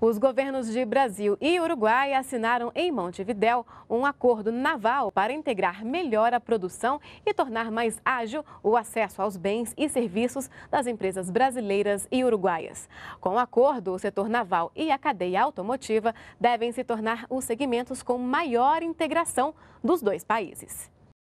Os governos de Brasil e Uruguai assinaram em Montevidéu um acordo naval para integrar melhor a produção e tornar mais ágil o acesso aos bens e serviços das empresas brasileiras e uruguaias. Com o acordo, o setor naval e a cadeia automotiva devem se tornar os segmentos com maior integração dos dois países.